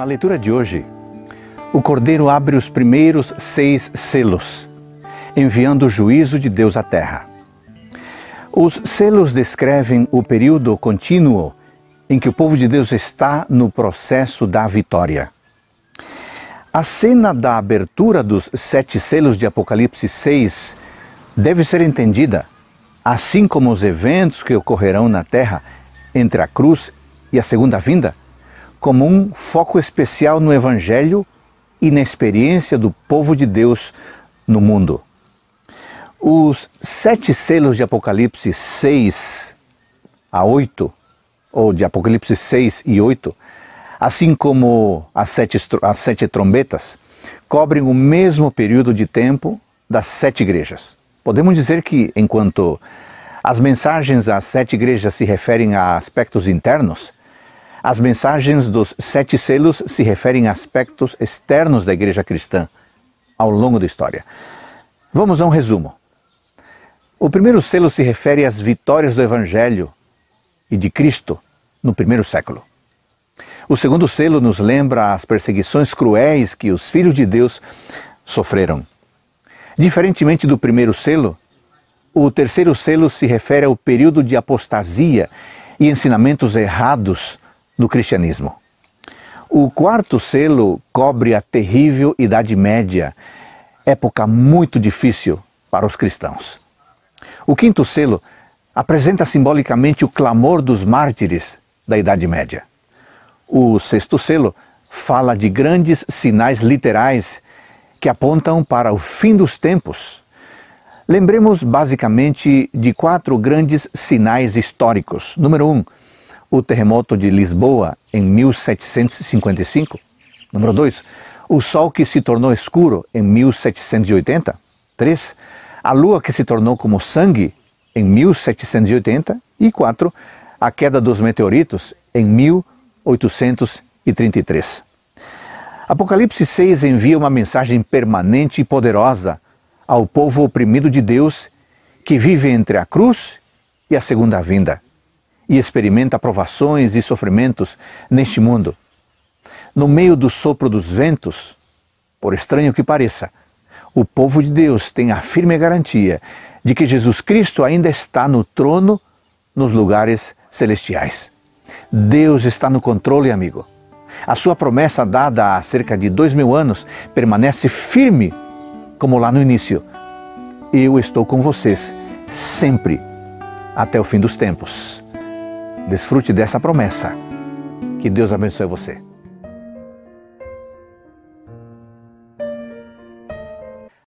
Na leitura de hoje, o Cordeiro abre os primeiros seis selos, enviando o juízo de Deus à terra. Os selos descrevem o período contínuo em que o povo de Deus está no processo da vitória. A cena da abertura dos sete selos de Apocalipse 6 deve ser entendida, assim como os eventos que ocorrerão na terra entre a cruz e a segunda vinda, como um foco especial no Evangelho e na experiência do povo de Deus no mundo. Os sete selos de Apocalipse 6 a 8, ou de Apocalipse 6 e 8, assim como as sete, as sete trombetas, cobrem o mesmo período de tempo das sete igrejas. Podemos dizer que, enquanto as mensagens às sete igrejas se referem a aspectos internos, as mensagens dos sete selos se referem a aspectos externos da igreja cristã ao longo da história. Vamos a um resumo. O primeiro selo se refere às vitórias do Evangelho e de Cristo no primeiro século. O segundo selo nos lembra as perseguições cruéis que os filhos de Deus sofreram. Diferentemente do primeiro selo, o terceiro selo se refere ao período de apostasia e ensinamentos errados do cristianismo. O quarto selo cobre a terrível Idade Média, época muito difícil para os cristãos. O quinto selo apresenta simbolicamente o clamor dos mártires da Idade Média. O sexto selo fala de grandes sinais literais que apontam para o fim dos tempos. Lembremos basicamente de quatro grandes sinais históricos. Número um, o terremoto de Lisboa em 1755. Número 2. O sol que se tornou escuro em 1780. 3. A lua que se tornou como sangue em 1780. E 4. A queda dos meteoritos em 1833. Apocalipse 6 envia uma mensagem permanente e poderosa ao povo oprimido de Deus que vive entre a cruz e a segunda vinda e experimenta provações e sofrimentos neste mundo. No meio do sopro dos ventos, por estranho que pareça, o povo de Deus tem a firme garantia de que Jesus Cristo ainda está no trono nos lugares celestiais. Deus está no controle, amigo. A sua promessa dada há cerca de dois mil anos permanece firme, como lá no início. Eu estou com vocês sempre até o fim dos tempos. Desfrute dessa promessa. Que Deus abençoe você.